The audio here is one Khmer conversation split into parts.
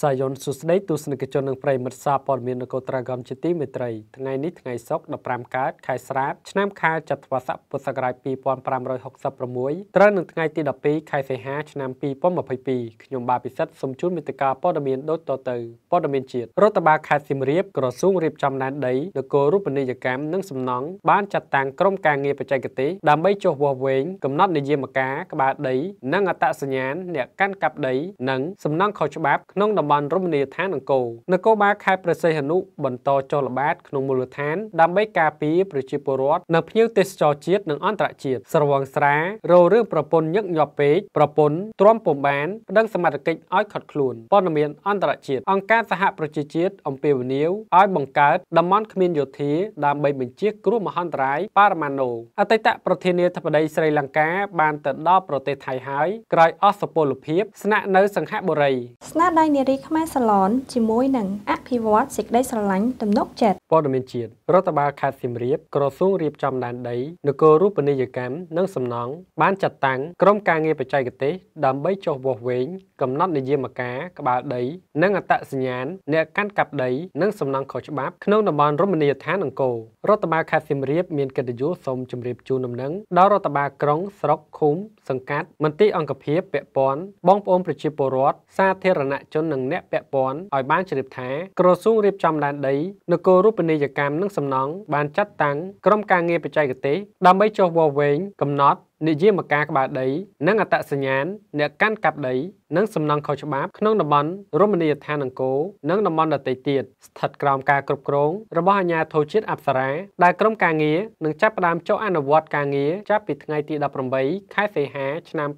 សាយនសុស្ដីទស្សនិកជននិងប្រិមិត្តសាព័ត៌មាននគរត្រាហ្គមជាទីមេត្រីថ្ងៃនេះថ្ងៃសុក្រ15កើតខែស្រាបឆ្នាំខាលចត្វាស័កពុទ្ធសករាជ2566ត្រូវនឹងថ្ងៃទី12ខែសីហាឆ្នាំ2022ខ្ញុំបាទពិសិដ្ឋសូមជូនមេត្តាព័ត៌មានដូចតទៅព័ត៌មានជាតិរដ្ឋបាលខេត្តសៀមរាបក្រសួងរៀបចំដែនដីនគររូបនីយកម្មនិងសំណង់បានចាត់តាំងក្រុមការងារបច្ចេកទេសដើម្បីចុះវាស់វែងកំណត់នយាមការក្បាលដី និងអត្តសញ្ញាណអ្នកកាន់កាប់ដី និងសំណង់ខុសច្បាប់ក្នុងតំន់រមណីយដ្ឋានអង្គរនគរបាលខេត្តព្រះសីហនុបន្តចុះល្បាត ក្នុងមូលដ្ឋាន ដើម្បីការពារប្រជាពលរដ្ឋនិងភ្ញៀវទេសចរជាតិនិងអន្តរជាតិស្រវឹងស្រារោរឿងប្រពន្ធញឹកញាប់ពេកប្រពន្ធទ្រាំពំបានប្តឹងសមត្ថកិច្ចឲ្យខិតខ្លួនព័ត៌មានអន្តរជាតិអង្គការសហប្រជាជាតិអំពាវនាវឲ្យបង្កើតតំបន់គ្មានយោធាដើម្បីបញ្ជាគ្រោះមហន្តរាយប៉ារ៉ាម៉ាណូអតីតប្រធានាធិបតី ស្រីលង្កាបានទៅដល់ប្រទេសថៃហើយក្រោយអស់សុពលភាពស្នាក់នៅ សង្ហបុរី ស្នាដៃនារីខ្មែរសាឡនជាមួយនឹងអភិវឌ្ឍសេចក្តីស្រឡាញ់ទំនុកចិត្តព័ត៌មានជាតិរដ្ឋបាលខេត្តសៀមរាបក្រសួងរៀបចំដែនដីនគររូបនីយកម្មនិងសំណង់បានចាត់តាំងក្រុមការងារបច្ចេកទេសដើម្បីចុះវាស់វែងកំណត់និយមការក្បាលដីនិងអត្តសញ្ញាណអ្នកកាន់កាប់ដីនិងសំណង់ខុសច្បាប់ក្នុងតំបន់រមណីយដ្ឋានអង្គររដ្ឋបាលខេត្តសៀមរាបមានកិត្តិយសសូមជម្រាបជូនដំណឹងដល់រដ្ឋបាលក្រុងស្រុកឃុំសង្កាត់មន្ទីរអង្គភាពពាក់ព័ន្ធបងប្អូនប្រជាពលរដ្ឋសាធារណជននិងអ្នកពាក់ព័ន្ធឲ្យបានជ្រាបថាក្រសួងរៀបចំដែនដីនគររូបនីយកម្មនិងសំណង់បានចាត់តាំងក្រុមការងារបច្ចេកទេសដើម្បីចុះវវែងកំណត់និយមការក្បាលដី និងអត្តសញ្ញាណអ្នកកាន់កាប់ដីនិងសំណង់ខុសច្បាប់ក្នុងតំបន់រមណីយដ្ឋានអង្គរនិងតំបន់ដទៃទៀតស្ថិតក្រោមការគ្រប់គ្រងរបស់អាជ្ញាធរជាតិអប្សរាដែលក្រុមការងារនឹងចាប់ផ្ដើមចុះអនុវត្តការងារចាប់ពីថ្ងៃទី18ខែសីហាឆ្នាំ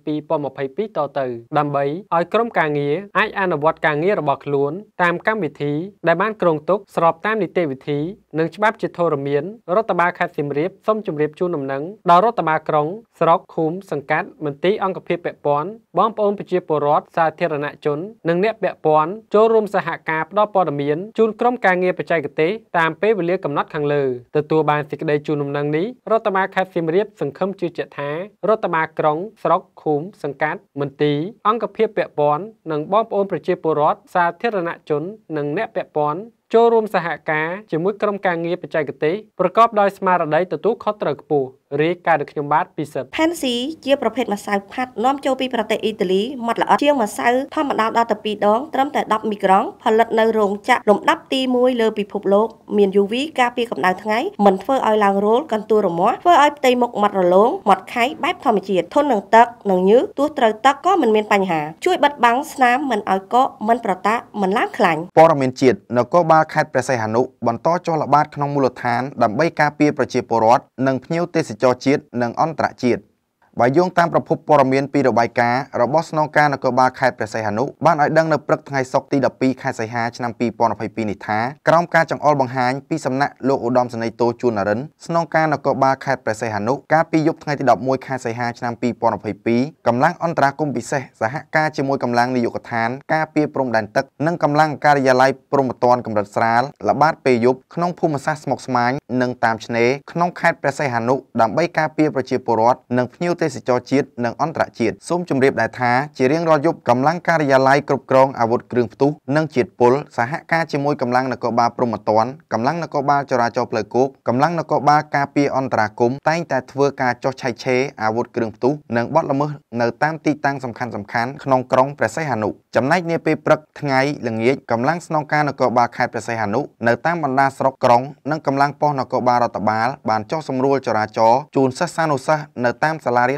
2022តទៅដើម្បីឲ្យក្រុមការងារអាចអនុវត្តការងាររបស់ខ្លួនតាមកម្មវិធីដែលបានគ្រោងទុកស្របតាមនីតិវិធីនិងច្បាប់ជាធរមានរដ្ឋបាលខេត្តសៀមរាបសូមជម្រាបជូនដំណឹងដល់រដ្ឋបាលក្រុងស្រុកឃុំសង្កាត់មន្ទីរអង្គភាពពាក់ព័ន្ធបងប្អូនប្រជាពលរដ្ឋរដ្ឋសាធារណជននិងអ្នកពាក់ព័ន្ធចូលរួមសហការផ្តល់ព័ត៌មានជូនក្រុមការងារបច្ចេកទេសតាមពេលវេលាកំណត់ខាងលើទទួលបានសេចក្តីជូនដំណឹងនេះរដ្ឋបាលខេត្តសៀមរាបសង្ឃឹមជឿជាក់ថារដ្ឋបាលក្រុង ស្រុកឃុំសង្កាត់មន្ទីរអង្គភាពពាក់ព័ន្ធនិងបងប្អូនប្រជាពលរដ្ឋសាធារណជននិងអ្នកពាក់ព័ន្ធចូលរួមសហការជាមួយក្រុមការងារបច្ចេកទេសប្រកបដោយស្មារតីទទួលខុសត្រូវខ្ពស់រាយការណ៍ដោយខ្ញុំបាទពិសិដ្ឋ Pansy ជាប្រភេទម្សៅផាត់នាំចូលពីប្រទេសអ៊ីតាលីម៉ត់ល្អិតជាងម្សៅធម្មតាដល់ទៅ2ដង ត្រឹមតែ10មីក្រូផលិតនៅរោងចក្រលំដាប់ទី1លើពិភពលោកមាន UV ការពារកម្ដៅថ្ងៃមិនធ្វើឲ្យឡើងរោលកន្ទួលរមាស់ធ្វើឲ្យផ្ទៃមុខម៉ត់រលោងម៉ត់ខៃបែបធម្មជាតិធន់នឹងទឹកនិងញើសទោះត្រូវទឹកក៏មិនមានបញ្ហាជួយបិទបាំងស្នាមមិនឲ្យកកមិនប្រតាក់មិនឡើងខ្លាញ់ព័ត៌មានជាតិនគរបាលបាលខេត្តព្រះសីហនុបន្តចុះល្បាតក្នុងមូលដ្ឋានដើម្បីការពារប្រជាពលរដ្ឋនិងភ្ញៀវទេសចរជាតិនិងអន្តរជាតិបើយោងតាមប្រភពព័ត៌មានពីរបាយការណ៍របស់ស្នងការនគរបាលខេត្តព្រះសីហនុបានឲ្យដឹងនៅព្រឹកថ្ងៃសុក្រទី12ខែសីហាឆ្នាំ2022នេះថាក្រោមការចង្អុលបង្ហាញពីសំណាក់លោកឧត្តមសេនីយ៍តូជួននរិនស្នងការនគរបាលខេត្តព្រះសីហនុកាលពីយប់ថ្ងៃទី11ខែសីហាឆ្នាំ2022កម្លាំងអន្តរាគមន៍ពិសេសសហការជាមួយកម្លាំងនាយកដ្ឋានការពារព្រំដែនទឹកនិងកម្លាំងការិយាល័យព្រំប្រទានកម្រិតស្រាលល្បាតពេលយប់ក្នុងភូមិសាស្ត្រស្មុគស្មាញនិងតាមឆ្នេរក្នុងខេត្តព្រះសីហនុដើម្បីការពារប្រជាពលរដ្ឋនិងភ្ញៀវទេសទេសចរជាតិនិងអន្តរជាតិសូមជម្រាបដែរថាជារៀងរាល់យប់កម្លាំងការិយាល័យគ្រប់គ្រងអាវុធគ្រឿងផ្ទុះនិងជាតិពុលសហការជាមួយកម្លាំងនគរបាលព្រំប្រទានកម្លាំងនគរបាលចរាចរណ៍ផ្លូវគោកកម្លាំងនគរបាលការពារអន្តរាគមតែងតែធ្វើការចោះឆៃឆេរអាវុធគ្រឿងផ្ទុះនិងបទល្មើសនៅតាមទីតាំងសំខាន់សំខាន់ក្នុងក្រុងព្រះសីហនុចំណែកនាពេលព្រឹកថ្ងៃល្ងាចកម្លាំងស្នងការនគរបាលខេត្តព្រះសីហនុនៅតាមបណ្ដាស្រុកក្រុងនិងកម្លាំងប៉ុស្តិ៍នគរបាលរដ្ឋបាល បានចោះសម្រួល ចរាចរណ៍ជូនសិស្សានុសិស្សនៅតាមសាលារៀន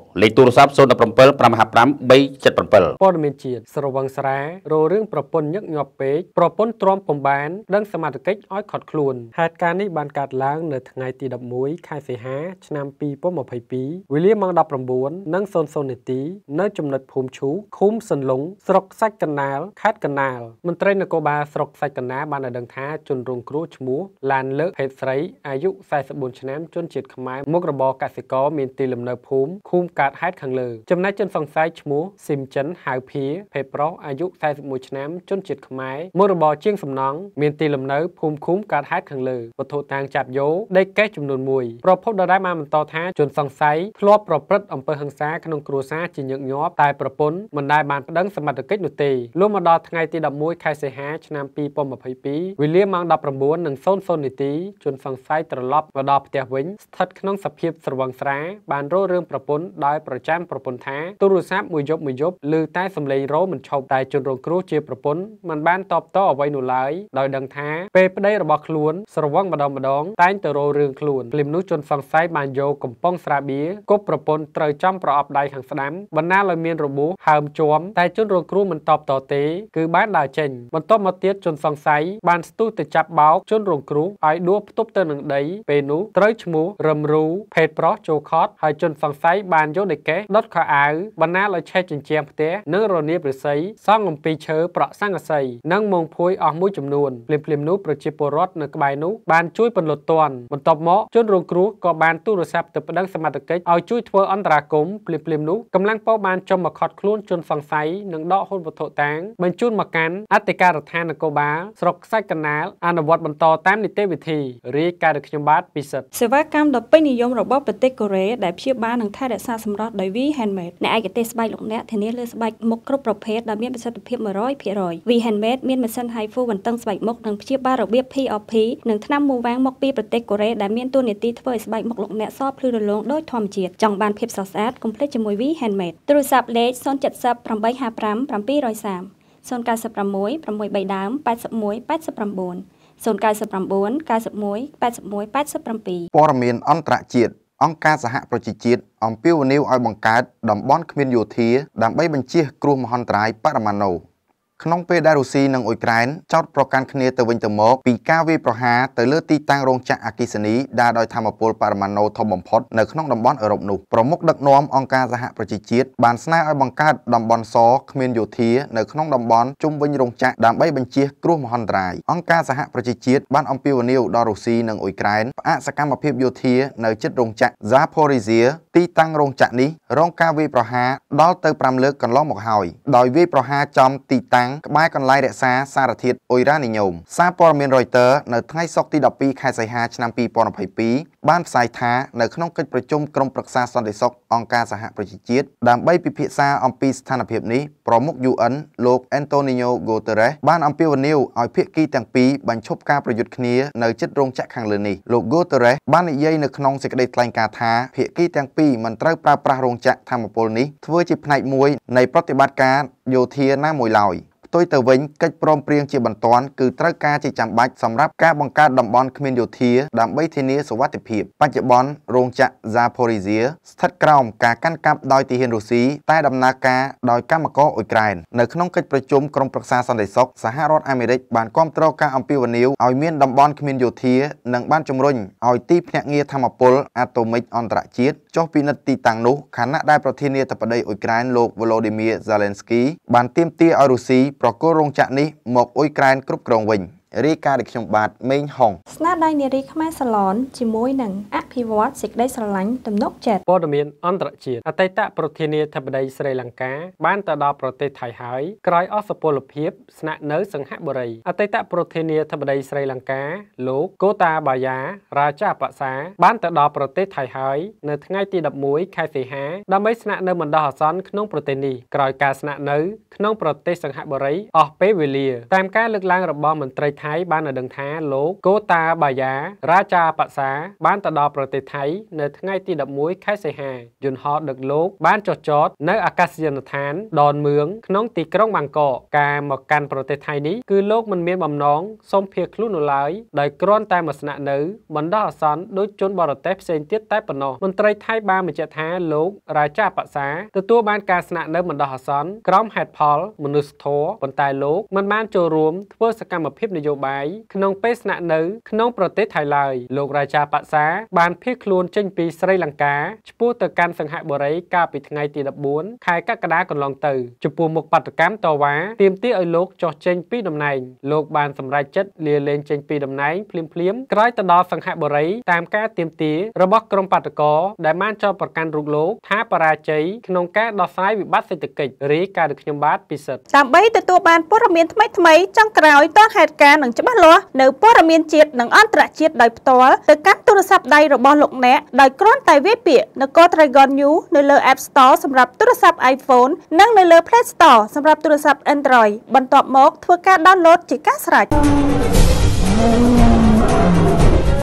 លេខទូរស័ព្ទ017 555 377ព័ត៌មានជាតិស្រវឹងស្រារោរឿងប្រពន្ធញឹកញាប់ពេកប្រពន្ធទ្រាំពំបានដឹងសមត្ថកិច្ចឲ្យខត់ខ្លួនហេតុការណ៍នេះបានកើតឡើង នៅថ្ងៃទី11ខែសីហាឆ្នាំ2022វេលាម៉ោង19:00នាទី នៅចំណុចភូមិឈូឃុំសិនឡុង ស្រុកសាច់កណ្ដាលខេត្តកណ្ដាលមន្ត្រីនគរបាលស្រុកសាច់កណ្ដាលបានឲ្យដឹងថាជនរងគ្រោះឈ្មោះឡានលើកភេទស្រីអាយុ44ឆ្នាំជនជាតិខ្មែរមុខរបរកសិករមានទីលំនៅភូមិឃុំកកើតហេតុខាងលើចំណែកជនសង្ស័យឈ្មោះស៊ីមចិនហៅភីភេទប្រុសអាយុ41ឆ្នាំជនជាតិខ្មែរមុខរបរជាងសំណង់មានទីលំនៅភូមិឃុំកើតហេតុខាងលើវត្ថុតាងចាប់យោដេកកេះចំនួន1ប្រភពដដែលបានបន្តថាជនសង្ស័យធ្លាប់ប្រព្រឹត្តអំពើហិង្សាក្នុងគ្រួសារជាញឹកញាប់តែប្រពន្ធមិនដែលបានប្តឹងសមត្ថកិច្ចនោះទេលុះមកដល់ថ្ងៃទី11ខែសីហាឆ្នាំ2022វេលាម៉ោង19:00នាទី ជនសង្ស័យត្រឡប់មកដល់ផ្ទះវិញស្ថិតក្នុងសភាពស្រវឹងស្រាបានរោរឿងប្រពន្ធដោយដោយប្រចាំប្រពន្ធថាទូរស័ព្ទមួយយប់មួយយប់ឮតែសំឡេងរោមិនឈប់តែ ជនរងគ្រោះជាប្រពន្ធមិនបានតបតអ្វីនោះឡើយដោយដឹងថាពេលប្តីរបស់ខ្លួន ស្រវឹងម្ដងម្ដងតែងទៅរោរឿងខ្លួនភ្លាមនោះជនសង្ស័យបានយកកំប៉ុងស្រាបៀរគប់ប្រពន្ធត្រូវចំប្រអប់ដៃខាងស្ដាំបណ្ណាលឲ្យមានរបួសហើមជួមតែជនរងគ្រោះមិនតបតទេគឺបានដើរចេញបន្ទាប់មកទៀតជនសង្ស័យបានស្ទុះទៅចាប់បោកជនរងគ្រោះឲ្យដួលផ្ទប់ទៅនឹងដីពេលនោះត្រូវឈ្មោះរឹមរូភេទប្រុសចូលខត់ហើយជនសង្ស័យបានយកយកនិកេសដុតខោអាវបណ្ណាលឲ្យឆេះជញ្ជាំងផ្ទះនិងរនាបរិស័យសង់អំពីឈើប្រក់សង្កសីនិងមងភួយអស់មួយចំនួនភ្លាមភ្លាមនោះប្រជាពលរដ្ឋនៅក្បែរនោះបានជួយពន្លត់ទន់បន្ទាប់មកជនរងគ្រោះក៏បានទូរស័ព្ទទៅប្តឹងសមត្ថកិច្ចឲ្យជួយធ្វើអន្តរាគមន៍ភ្លាមភ្លាមនោះកម្លាំងពោបានចំមកខត់ខ្លួនជនសង្ស័យនិងដកហូតវត្ថុតាងបញ្ជូនមកកាន់អធិការដ្ឋាននគរបាលស្រុកខ្សាច់កណាលអនុវត្តបន្តតាមនីតិវិធីរាយការណ៍របស់ខ្ញុំបាទពិសិដ្ឋសេវាកម្មដ៏ពេញនិយមរបស់ប្រទេសកូរ៉េដែលព្យាបាលនិងថែរក្សាសសម្រស់ដោយ V Handmade អ្នកឯកទេសស្បែកលោកអ្នកធានាលើស្បែកមុខគ្រប់ប្រភេទដែលមានប្រសិទ្ធភាព100% V Handmade មានម៉ាស៊ីន HIFU បន្ទឹងស្បែកមុខនិងព្យាបាលរបៀប POP និងថ្នាំមូវ៉ាំងមកពីប្រទេសកូរ៉េដែលមានតួនាទីធ្វើឲ្យស្បែកមុខលោកអ្នកសភ្លឺរលោងដោយធម្មជាតិចង់បានភាពស្រស់ស្អាតកុំភ្លេចជាមួយ V Handmade ទូរស័ព្ទលេខ070 855 730 096 603ដើម81 89 099 91 81 87ព័ត៌មានអន្តរជាតិអង្គការសហប្រជាជាតិអំពាវនាវឲ្យបង្កើតតំបន់គ្មានយោធាដើម្បីបញ្ជៀសគ្រោះមហន្តរាយបរិមាណូក្នុងពេលដែលរុស្ស៊ីនិងអ៊ុយក្រែនចោទប្រកាន់គ្នាទៅវិញទៅមកពីការវាយប្រហារទៅលើទីតាំងរោងចក្រអគ្គិសនីដែលដោយធម្មពលបរិមាណូធំបំផុតនៅក្នុងតំបន់អឺរ៉ុបនោះប្រមុខដឹកនាំអង្គការសហប្រជាជាតិបានស្នើឲ្យបង្កើតតំបន់សគ្មានយោធានៅក្នុងតំបន់ជុំវិញរោងចក្រដើម្បីបញ្ជៀសគ្រោះមហន្តរាយអង្គការសហប្រជាជាតិបានអំពាវនាវដល់រុស្ស៊ីនិងអ៊ុយក្រែនផ្អាកសកម្មភាពយោធានៅជិតរោងចក្រ Zaporizhia ទីតាំងរោងចក្រនេះរងការវាយប្រហារដល់ទៅ5លើកកន្លងមកហើយដោយវាយប្រហារចំទីតាំងក្បែរកន្លែងរក្សាសារធាតុអ៊ុយរ៉ានីយ៉ូមសារព័ត៌មាន Reuters នៅថ្ងៃសុក្រទី12ខែសីហាឆ្នាំ2022បានផ្សាយថានៅក្នុងកិច្ចប្រជុំក្រុមប្រឹក្សាសន្តិសុខអង្គការសហប្រជាជាតិដើម្បីពិភាក្សាអំពីស្ថានភាពនេះប្រមុខ UN លោក Antonio Guterres បានអំពាវនាវឲ្យភាគីទាំងពីរបញ្ឈប់ការប្រយុទ្ធគ្នានៅជិតរោងចក្រខាងលើនេះលោក Guterres បាននិយាយនៅក្នុងសេចក្តីថ្លែងការណ៍ថាភាគីទាំងពីរមិនត្រូវប្រើប្រាស់រោងចក្រធម្មពលនេះធ្វើជាផ្នែកមួយនៃប្រតិបត្តិការយោធាណាមួយឡើយ។ផ្ទុយទៅវិញកិច្ចព្រមព្រៀងជាបន្ទាន់គឺត្រូវការជាចាំបាច់សម្រាប់ការបង្កើតតំបន់គ្មានយោធា ដើម្បីធានាសុវត្ថិភាពបច្ចុប្បន្នរោងចក្រ Zaporizhia ស្ថិតក្រោមការកាន់កាប់ដោយទាហានរុស្ស៊ីតែដំណើរការដោយកម្មករអ៊ុយក្រែននៅក្នុងកិច្ចប្រជុំក្រុមប្រឹក្សាសន្តិសុខសហរដ្ឋអាមេរិកបានគាំទ្រការអំពាវនាវឲ្យមានតំបន់គ្មានយោធានិងបានជំរុញឲ្យទីភ្នាក់ងារធម្មពលអាតូមិកអន្តរជាតិចុះពិនិត្យទីតាំងនោះខណៈដែលប្រធានាធិបតីអ៊ុយក្រែនលោក Volodymyr Zelensky បានទាមទារឲ្យរុស្ស៊ីប្រគល់រោងចក្រនេះមកអ៊ុយក្រែនគ្រប់គ្រងវិញ។រាយការណ៍ដោយខ្ញុំបាទមេងហុងស្នាដៃនារីខ្មែរសាឡនជាមួយនឹងអភិវឌ្ឍសេចក្តី ស្រឡាញ់ទំនុកចិត្តព័ត៌មានអន្តរជាតិអតីតប្រធានាធិបតីស្រីលង្កាបានទៅដល់ប្រទេសថៃហើយក្រោយអសពលភាពស្នាក់នៅសង្ហបុរីអតីតប្រធានាធិបតីស្រីលង្កាលោកកូតាបាយ៉ារាជាបក្សាបានទៅដល់ប្រទេសថៃហើយនៅថ្ងៃទី11ខែសីហាដើម្បីស្នាក់នៅបណ្ដោះអាសន្នក្នុងប្រទេសនេះក្រោយការស្នាក់នៅក្នុងប្រទេសសង្ហបុរីអស់ពេលវេលា តាមការលើកឡើងរបស់មន្ត្រីថៃបានដឹងថាលោកកូតាបាយ៉ារាជាបសាបានទៅដល់ប្រទេសថៃ នៅថ្ងៃទី11ខែសីហាយន្តហោះដឹកលោក បានចុះចតនៅអាកាសយានដ្ឋាន ដនមឿងក្នុងទីក្រុងបាងកកការមកកាន់ប្រទេសថៃនេះគឺលោកមិនមានបំណងសូមភៀសខ្លួននោះឡើយដោយគ្រាន់តែមកស្នាក់នៅបណ្ដោះអាសន្នដោយជនបរទេសផ្សេងទៀតតែប៉ុណ្ណោះមន្ត្រីថៃបានបញ្ជាក់ថាលោករាជាបសាទទួលបានការស្នាក់នៅបណ្ដោះអាសន្នក្រោមហេតុផល មនុស្សធម៌ប៉ុន្តែលោកមិនបានចូលរួម ធ្វើសកម្មភាពនយោយោបាយក្នុងពេលស្នាក់នៅក្នុងប្រទេសថៃឡើយលោករាជាប៉ាសាបានភៀសខ្លួនចេញពីស្រីលង្កាឆ្ពោះទៅកាន់សង្ហបុរីកាលពីថ្ងៃទី14ខែកក្កដាកន្លងទៅចំពោះមុខបាតកម្មតវ៉ាទាមទារឲ្យលោកចុះចេញ ពីតំណែងលោកបានសម្រេចចិត្តលាលែងចេញពីតំណែងភ្លាមភ្លាមក្រោយទៅដល់សង្ហបុរីតាមការទាមទាររបស់ក្រុមបាតកោដែលបានចោទប្រកាន់រូបលោកថាបរាជ័យក្នុងការដោះស្រាយវិបត្តិសេដ្ឋកិច្ចរាយការណ៍ដោយខ្ញុំបាទពិសិដ្ឋដើម្បីទទួលបានព័ត៌មានថ្មីៗចុងក្រោយទាន់ហេតុការណ៍និងច្បាស់លាស់នៅព័ត៌មានជាតិនិងអន្តរជាតិដោយផ្ទាល់ទៅកាន់ទូរស័ព្ទដៃរបស់លោកអ្នកដោយគ្រាន់តែវាយពាក្យនគរ Dragon New នៅលើ App Store សម្រាប់ទូរស័ព្ទ iPhone និងនៅលើ Play Store សម្រាប់ទូរស័ព្ទ Android បន្ទាប់មក ធ្វើការ download ជាការស្រេច thank you